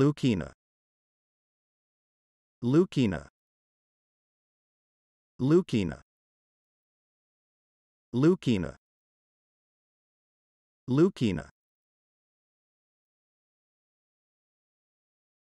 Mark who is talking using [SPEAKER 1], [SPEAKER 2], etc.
[SPEAKER 1] leukina leukina leukina leukina leukina